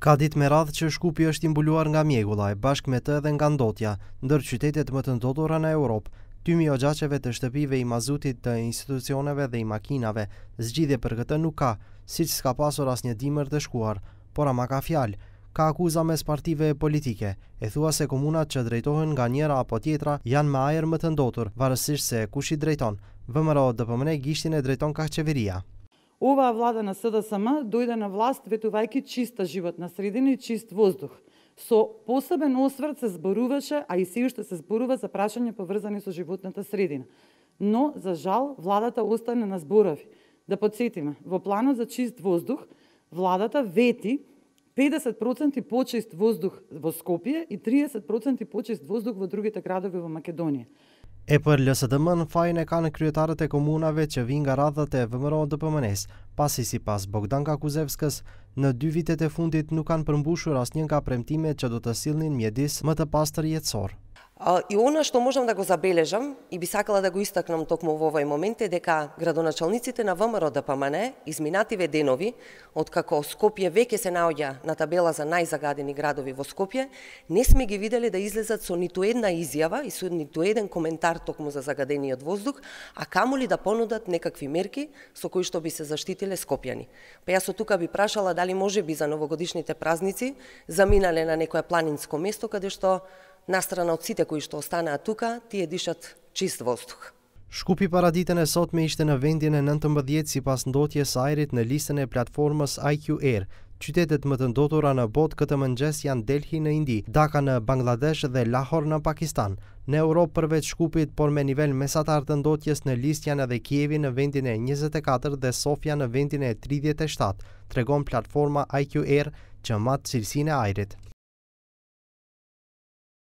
Ka ditë me radhë që shkupi është imbuluar nga mjegula e bashkë me të dhe nga ndotja, ndër qytetet më të ndotora në Europë, tymi o gjaceve të shtëpive i mazutit të institucioneve dhe i makinave, zgjidhe për këtë nuk ka, si që s'ka pasur as një dimër të shkuar, por ama ka fjalë, ka akuza mes partive politike, e thua se komunat që drejtohen nga njëra apo tjetra janë me ajer më të ndotur, varësisht se kush i drejton, vëmëro dëpëmëne gishtin e drejton ka qeveria. Оваа влада на СДСМ дојде на власт ветувајќи чиста животна средина и чист воздух. Со посебен осврт се зборуваше, а и се уште се зборува за прашање поврзани со животната средина. Но, за жал, владата остане на зборови. Да подсетиме, во планот за чист воздух, владата вети 50% почист воздух во Скопје и 30% почист воздух во другите градови во Македонија. E për LSDM në fajn e kanë kryetarët e komunave që vinë nga radhët e vëmëro dë pëmënes, pasi si pas Bogdan Kakuzevskës, në dy vitet e fundit nuk kanë përmbushur as njën ka premtime që do të silnin mjedis më të pas të И она што можам да го забележам и би сакала да го истакнам токму во овој момент е дека градоначалниците на ВМРО ДПМН изминативе денови, како Скопје веќе се наоѓа на табела за најзагадени градови во Скопје, не сме ги виделе да излезат со ниту една изјава и со ниту еден коментар токму за загадениот воздух, а ли да понудат некакви мерки со кои што би се заштитиле скопјани. Па јас со тука би прашала дали може би за новогодишните празници заминале на некое планинско место каде што në astronautësite ku ishtë ostana atuka, ti e dishët qistë vostuk. Shkupi paraditën e sot me ishte në vendin e 19 si pas ndotjes ajrit në listën e platformës IQ Air. Qytetet më të ndotura në botë këtë mëngjes janë Delhi në Indi, Dhaka në Bangladesh dhe Lahore në Pakistan. Në Europë përveç shkupit, por me nivel mesatar të ndotjes në list janë edhe Kjevi në vendin e 24 dhe Sofia në vendin e 37, tregon platforma IQ Air që matë cilsin e aerit.